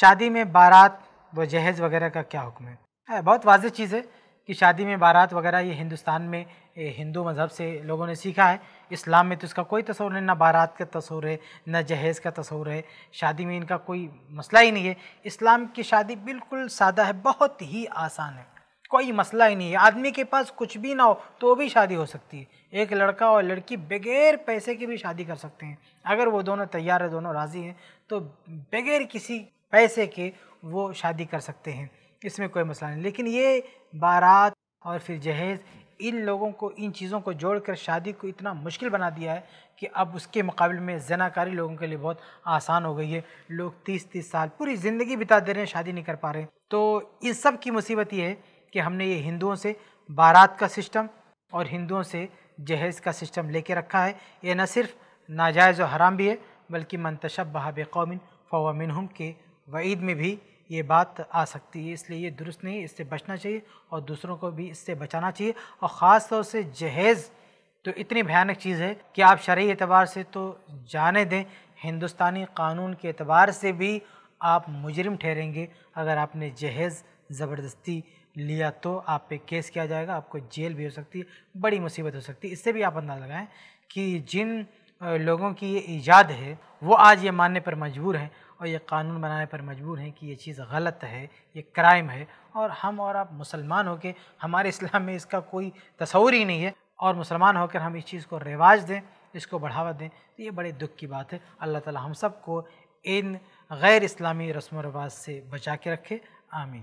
शादी में बारात व जहेज वगैरह का क्या हुक्म है बहुत वाज चीज़ है कि शादी में बारात वगैरह ये हिंदुस्तान में हिंदू मज़हब से लोगों ने सीखा है इस्लाम में तो इसका कोई तस्वर नहीं ना बारात का तस्वर है ना जहेज़ का तस्वर है शादी में इनका कोई मसला ही नहीं है इस्लाम की शादी बिल्कुल सादा है बहुत ही आसान है कोई मसला ही नहीं है आदमी के पास कुछ भी ना हो तो भी शादी हो सकती है एक लड़का और लड़की बगैर पैसे की भी शादी कर सकते हैं अगर वो दोनों तैयार है दोनों राज़ी हैं तो बगैर किसी पैसे के वो शादी कर सकते हैं इसमें कोई मसला नहीं लेकिन ये बारात और फिर जहेज़ इन लोगों को इन चीज़ों को जोड़कर शादी को इतना मुश्किल बना दिया है कि अब उसके मुकाबले में जनाकारी लोगों के लिए बहुत आसान हो गई है लोग तीस तीस साल पूरी ज़िंदगी बिता दे रहे हैं शादी नहीं कर पा रहे तो इस सब की मुसीबत ये है कि हमने ये हिंदुओं से बारात का सिस्टम और हिंदुओं से जहेज़ का सिस्टम लेके रखा है ये न सिर्फ नाजायज़ और हराम भी है बल्कि मनतशब बहाब कौमिन फ़वामिन हम के वईद में भी ये बात आ सकती है इसलिए ये दुरुस्त नहीं इससे बचना चाहिए और दूसरों को भी इससे बचाना चाहिए और ख़ास तौर से जहेज़ तो इतनी भयानक चीज़ है कि आप शर्य एतबार से तो जाने दें हिंदुस्तानी कानून के एतबार से भी आप मुजरिम ठहरेंगे अगर आपने जहेज़ ज़बरदस्ती लिया तो आप पे केस किया जाएगा आपको जेल भी हो सकती है बड़ी मुसीबत हो सकती है इससे भी आप अंदाज़ा लगाएं कि जिन लोगों की ये ईजाद है वो आज ये मानने पर मजबूर हैं और ये कानून बनाने पर मजबूर हैं कि ये चीज़ गलत है ये क्राइम है और हम और आप मुसलमान होकर हमारे इस्लाम में इसका कोई तस्वूर ही नहीं है और मुसलमान होकर हम इस चीज़ को रिवाज दें इसको बढ़ावा दें तो ये बड़े दुख की बात है अल्लाह ताला हम सबको इन गैर इस्लामी रस्म व रवाज से बचा के रखे आमीन